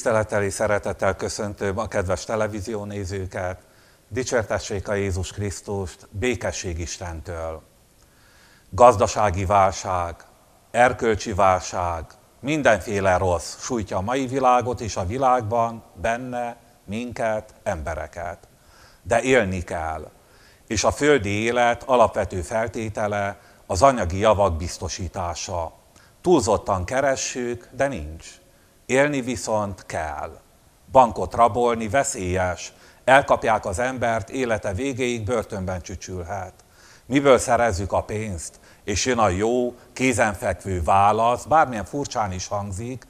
Tiszteleteli szeretettel köszöntöm a kedves televízió nézőket, dicsértessék a Jézus Krisztust, békesség Istentől. Gazdasági válság, erkölcsi válság, mindenféle rossz sújtja a mai világot és a világban, benne, minket, embereket. De élni kell, és a földi élet alapvető feltétele az anyagi javak biztosítása. Túlzottan keressük, de nincs. Élni viszont kell. Bankot rabolni veszélyes. Elkapják az embert, élete végéig börtönben csücsülhet. Miből szerezzük a pénzt? És jön a jó, kézenfekvő válasz, bármilyen furcsán is hangzik,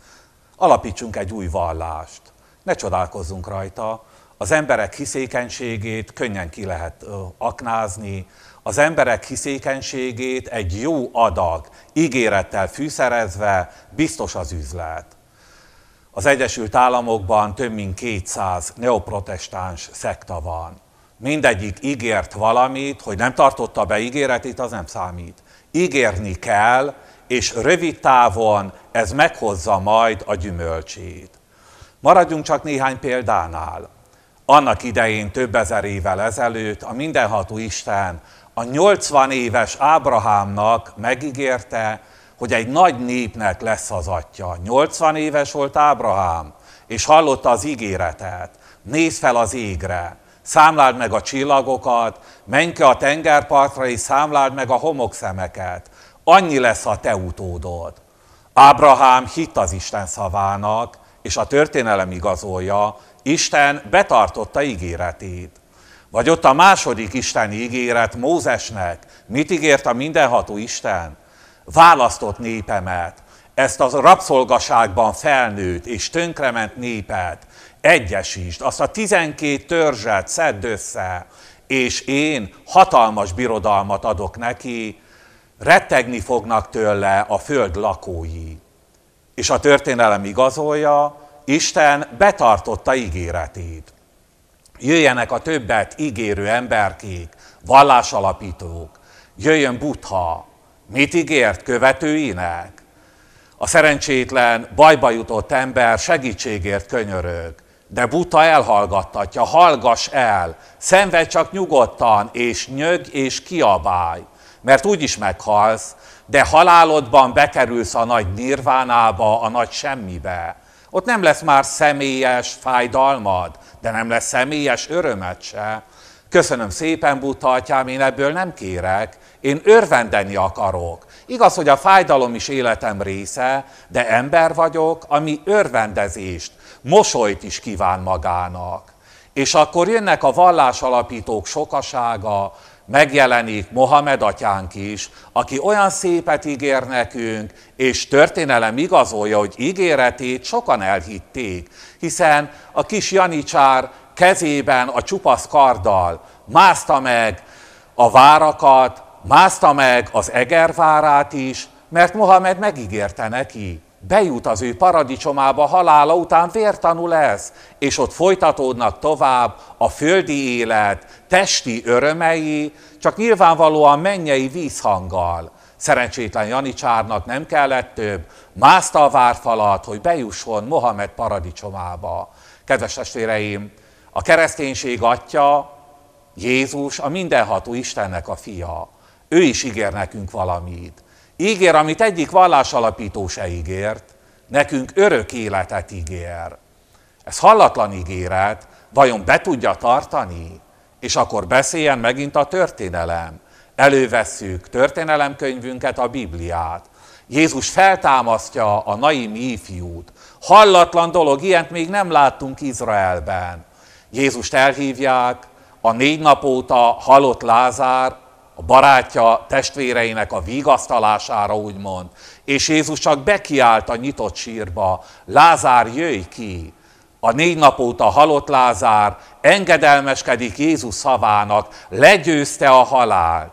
alapítsunk egy új vallást. Ne csodálkozzunk rajta, az emberek hiszékenységét könnyen ki lehet ö, aknázni, az emberek hiszékenységét egy jó adag, ígérettel fűszerezve biztos az üzlet. Az Egyesült Államokban több mint 200 neoprotestáns szekta van. Mindegyik ígért valamit, hogy nem tartotta be ígéretét, az nem számít. Ígérni kell, és rövid távon ez meghozza majd a gyümölcsét. Maradjunk csak néhány példánál. Annak idején több ezer évvel ezelőtt a mindenható Isten a 80 éves Ábrahámnak megígérte, hogy egy nagy népnek lesz az atya. 80 éves volt Ábrahám, és hallotta az ígéretet. Nézd fel az égre, számláld meg a csillagokat, menj ki a tengerpartra és számláld meg a homokszemeket. Annyi lesz a te utódod. Ábrahám hitt az Isten szavának, és a történelem igazolja, Isten betartotta ígéretét. Vagy ott a második Isten ígéret Mózesnek. Mit ígért a mindenható Isten? választott népemet, ezt az rabszolgaságban felnőtt és tönkrement népet egyesítsd, azt a tizenkét törzset szedd össze, és én hatalmas birodalmat adok neki, rettegni fognak tőle a föld lakói. És a történelem igazolja, Isten betartotta ígéretét. Jöjjenek a többet ígérő emberkék, vallásalapítók, jöjjön Butha, Mit ígért követőinek? A szerencsétlen, bajba jutott ember segítségért könyörög, de buta elhallgattatja, hallgas el, szenvedj csak nyugodtan, és nyög és kiabálj, mert úgyis meghalsz, de halálodban bekerülsz a nagy nirvánába, a nagy semmibe. Ott nem lesz már személyes fájdalmad, de nem lesz személyes örömet se, Köszönöm szépen, Buddha atyám, én ebből nem kérek, én örvendeni akarok. Igaz, hogy a fájdalom is életem része, de ember vagyok, ami örvendezést, mosolyt is kíván magának. És akkor jönnek a vallásalapítók sokasága, megjelenik Mohamed atyánk is, aki olyan szépet ígér nekünk, és történelem igazolja, hogy ígéretét sokan elhitték, hiszen a kis Janicsár kezében a csupasz karddal mászta meg a várakat, mászta meg az egervárát is, mert Mohamed megígérte neki, bejut az ő paradicsomába halála után vértanú lesz, és ott folytatódnak tovább a földi élet, testi örömei, csak nyilvánvalóan mennyei vízhanggal. Szerencsétlen Janicsárnak nem kellett több, mászta a várfalat, hogy bejusson Mohamed paradicsomába. Kedves testvéreim, a kereszténység atya, Jézus, a mindenható Istennek a fia. Ő is ígér nekünk valamit. Ígér, amit egyik vallás alapító se ígért, nekünk örök életet ígér. Ez hallatlan ígéret, vajon be tudja tartani? És akkor beszéljen megint a történelem. Elővesszük történelemkönyvünket, a Bibliát. Jézus feltámasztja a naim ifjút. Hallatlan dolog, ilyent még nem láttunk Izraelben. Jézust elhívják, a négy nap óta halott Lázár a barátja testvéreinek a vigasztalására úgymond, és Jézus csak bekiált a nyitott sírba, Lázár, jöjj ki! A négy nap óta halott Lázár engedelmeskedik Jézus szavának, legyőzte a halált.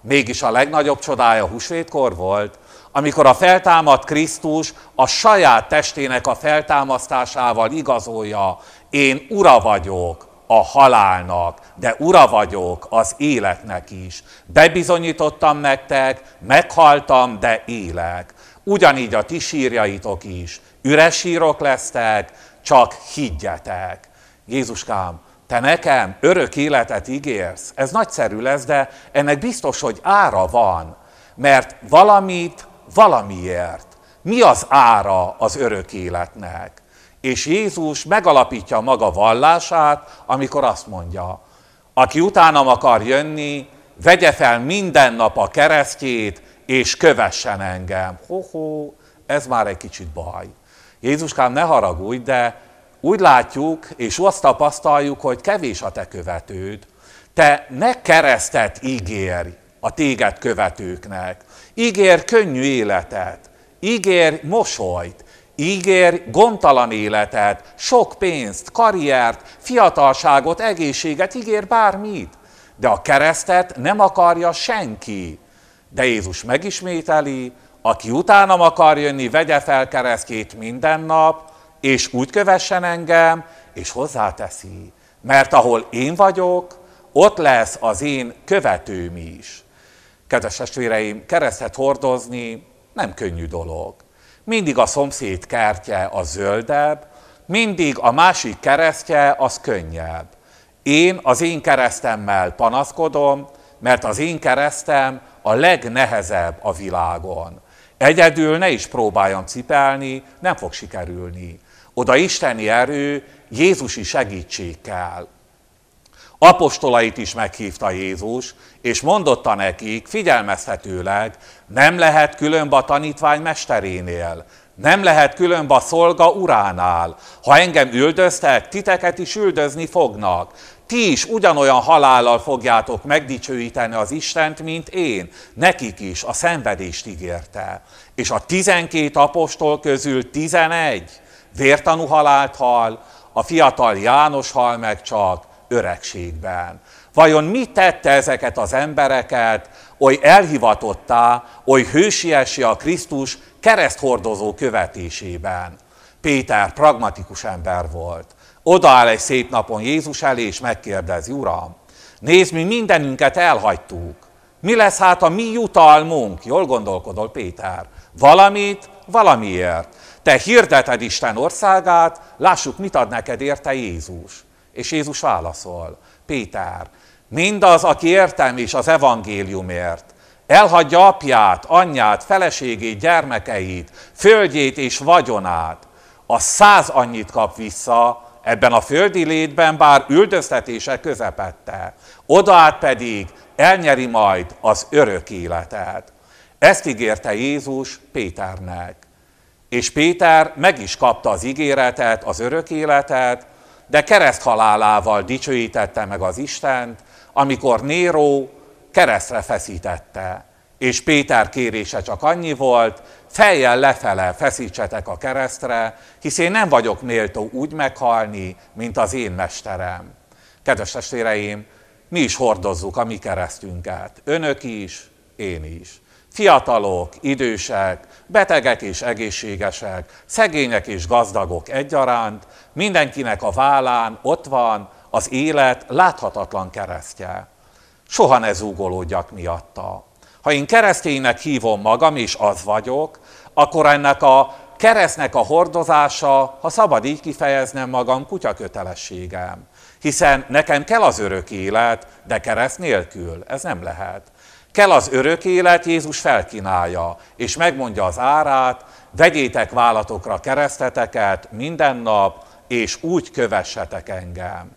Mégis a legnagyobb csodája húsvétkor volt, amikor a feltámadt Krisztus a saját testének a feltámasztásával igazolja, én ura vagyok a halálnak, de ura vagyok az életnek is. Bebizonyítottam nektek, meghaltam, de élek. Ugyanígy a ti sírjaitok is. Üres sírok lesztek, csak higgyetek. Jézuskám, te nekem örök életet ígérsz, ez nagyszerű lesz, de ennek biztos, hogy ára van, mert valamit valamiért. Mi az ára az örök életnek? És Jézus megalapítja maga vallását, amikor azt mondja, aki utánam akar jönni, vegye fel minden nap a keresztjét, és kövessen engem. Hoho, ez már egy kicsit baj. Jézuskám, ne haragudj, de úgy látjuk, és azt tapasztaljuk, hogy kevés a te követőd. Te ne keresztet ígérj, a téged követőknek. Ígér könnyű életet, ígér mosolyt, ígér gondtalan életet, sok pénzt, karriert, fiatalságot, egészséget, ígér bármit. De a keresztet nem akarja senki. De Jézus megismételi, aki utánam akar jönni, vegye fel keresztjét minden nap, és úgy kövessen engem, és hozzáteszi, mert ahol én vagyok, ott lesz az én követőm is. Kedves testvéreim, keresztet hordozni nem könnyű dolog. Mindig a szomszéd kertje a zöldebb, mindig a másik keresztje az könnyebb. Én az én keresztemmel panaszkodom, mert az én keresztem a legnehezebb a világon. Egyedül ne is próbáljam cipelni, nem fog sikerülni. Oda isteni erő, Jézusi segítség kell apostolait is meghívta Jézus, és mondotta nekik figyelmeztetőleg, nem lehet különb a tanítvány mesterénél, nem lehet különb a szolga uránál. Ha engem üldöztek, titeket is üldözni fognak. Ti is ugyanolyan halállal fogjátok megdicsőíteni az Istent, mint én. Nekik is a szenvedést ígérte. És a tizenkét apostol közül tizenegy vértanú halált hal, a fiatal János hal meg csak, öregségben. Vajon mi tette ezeket az embereket oly elhivatottá, oly hősiesi a Krisztus kereszthordozó követésében? Péter pragmatikus ember volt. Odaáll egy szép napon Jézus elé, és megkérdezi, Uram, nézd, mi mindenünket elhagytuk. Mi lesz hát a mi jutalmunk? Jól gondolkodol Péter. Valamit, valamiért. Te hirdeted Isten országát, lássuk, mit ad neked érte Jézus. És Jézus válaszol, Péter, mindaz, aki értem is az evangéliumért, elhagyja apját, anyját, feleségét, gyermekeit, földjét és vagyonát, a száz annyit kap vissza ebben a földi létben, bár üldöztetése közepette. Odaát pedig elnyeri majd az örök életet. Ezt ígérte Jézus Péternek. És Péter meg is kapta az ígéretet, az örök életet, de kereszthalálával dicsőítette meg az Istent, amikor Néró keresztre feszítette. És Péter kérése csak annyi volt, fejjel lefele feszítsetek a keresztre, hisz én nem vagyok méltó úgy meghalni, mint az én mesterem. Kedves testvéreim, mi is hordozzuk a mi keresztünket, önök is, én is. Fiatalok, idősek, betegek és egészségesek, szegények és gazdagok egyaránt, mindenkinek a vállán ott van az élet láthatatlan keresztje. Soha ne zúgolódjak miatta. Ha én kereszténynek hívom magam, és az vagyok, akkor ennek a keresztnek a hordozása, ha szabad így kifejeznem magam, kutyakötelességem. Hiszen nekem kell az örök élet, de kereszt nélkül. Ez nem lehet. Kell az örök élet, Jézus felkínálja, és megmondja az árát, vegyétek válatokra kereszteteket minden nap, és úgy kövessetek engem.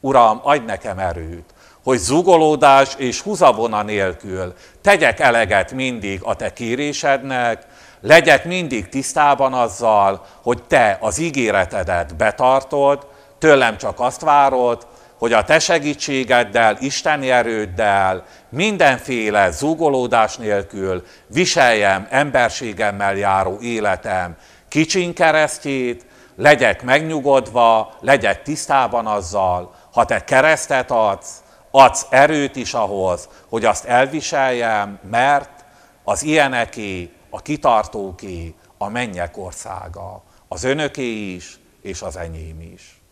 Uram, adj nekem erőt, hogy zugolódás és húzavona nélkül tegyek eleget mindig a te kérésednek, legyek mindig tisztában azzal, hogy te az ígéretedet betartod, tőlem csak azt várod, hogy a te segítségeddel, Isteni erőddel, mindenféle zúgolódás nélkül viseljem emberségemmel járó életem kicsin keresztjét, legyek megnyugodva, legyek tisztában azzal, ha te keresztet adsz, adsz erőt is ahhoz, hogy azt elviseljem, mert az ilyeneké, a kitartóké, a mennyek országa, az önöké is, és az enyém is.